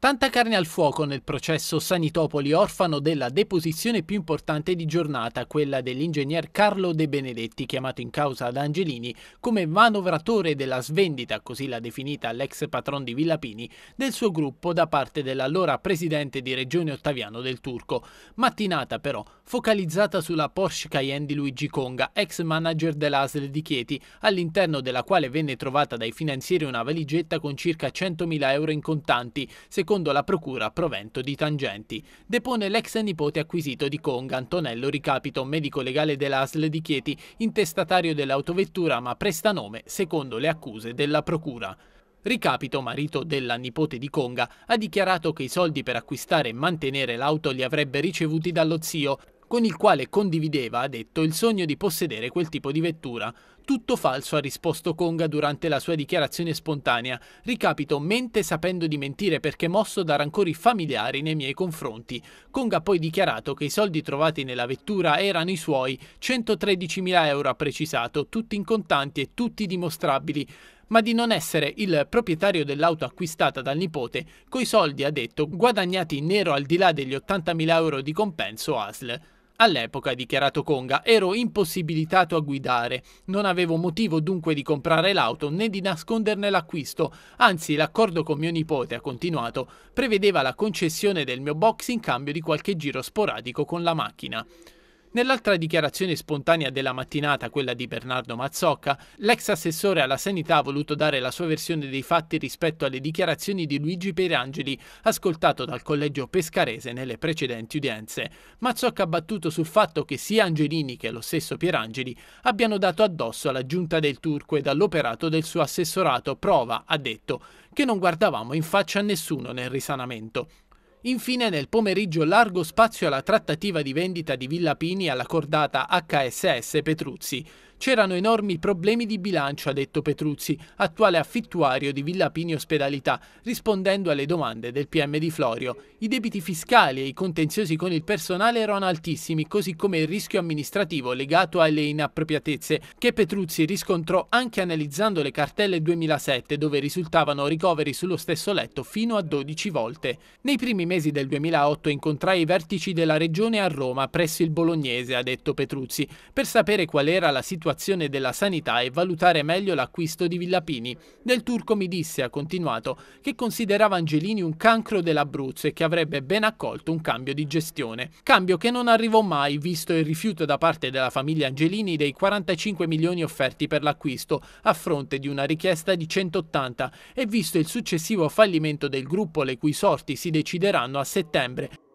Tanta carne al fuoco nel processo Sanitopoli orfano della deposizione più importante di giornata, quella dell'ingegner Carlo De Benedetti, chiamato in causa da Angelini come manovratore della svendita, così l'ha definita l'ex patron di Villapini, del suo gruppo da parte dell'allora presidente di regione Ottaviano del Turco. Mattinata però focalizzata sulla Porsche Cayenne di Luigi Conga, ex manager dell'ASL di Chieti, all'interno della quale venne trovata dai finanzieri una valigetta con circa 100.000 euro in contanti, secondo la procura provento di tangenti. Depone l'ex nipote acquisito di Conga, Antonello Ricapito, medico legale dell'ASL di Chieti, intestatario dell'autovettura ma prestanome secondo le accuse della procura. Ricapito, marito della nipote di Conga, ha dichiarato che i soldi per acquistare e mantenere l'auto li avrebbe ricevuti dallo zio con il quale condivideva, ha detto, il sogno di possedere quel tipo di vettura. Tutto falso, ha risposto Conga durante la sua dichiarazione spontanea. Ricapito, mente sapendo di mentire perché mosso da rancori familiari nei miei confronti. Conga ha poi dichiarato che i soldi trovati nella vettura erano i suoi, 113.000 euro ha precisato, tutti in contanti e tutti dimostrabili ma di non essere il proprietario dell'auto acquistata dal nipote coi soldi, ha detto, guadagnati in nero al di là degli 80.000 euro di compenso ASL. All'epoca, ha dichiarato Conga, ero impossibilitato a guidare, non avevo motivo dunque di comprare l'auto né di nasconderne l'acquisto, anzi l'accordo con mio nipote, ha continuato, prevedeva la concessione del mio box in cambio di qualche giro sporadico con la macchina. Nell'altra dichiarazione spontanea della mattinata, quella di Bernardo Mazzocca, l'ex assessore alla sanità ha voluto dare la sua versione dei fatti rispetto alle dichiarazioni di Luigi Perangeli, ascoltato dal collegio pescarese nelle precedenti udienze. Mazzocca ha battuto sul fatto che sia Angelini che lo stesso Pierangeli abbiano dato addosso alla giunta del Turco e all'operato del suo assessorato prova, ha detto, che non guardavamo in faccia a nessuno nel risanamento. Infine nel pomeriggio largo spazio alla trattativa di vendita di Villa Pini alla cordata HSS Petruzzi c'erano enormi problemi di bilancio, ha detto Petruzzi, attuale affittuario di Villa Pini Ospedalità, rispondendo alle domande del PM di Florio. I debiti fiscali e i contenziosi con il personale erano altissimi, così come il rischio amministrativo legato alle inappropriatezze, che Petruzzi riscontrò anche analizzando le cartelle 2007, dove risultavano ricoveri sullo stesso letto fino a 12 volte. Nei primi mesi del 2008 incontrai i vertici della regione a Roma, presso il Bolognese, ha detto Petruzzi, per sapere qual era la situazione situazione della sanità e valutare meglio l'acquisto di Villapini. Del Turco mi disse, ha continuato, che considerava Angelini un cancro dell'Abruzzo e che avrebbe ben accolto un cambio di gestione. Cambio che non arrivò mai, visto il rifiuto da parte della famiglia Angelini dei 45 milioni offerti per l'acquisto, a fronte di una richiesta di 180, e visto il successivo fallimento del gruppo le cui sorti si decideranno a settembre.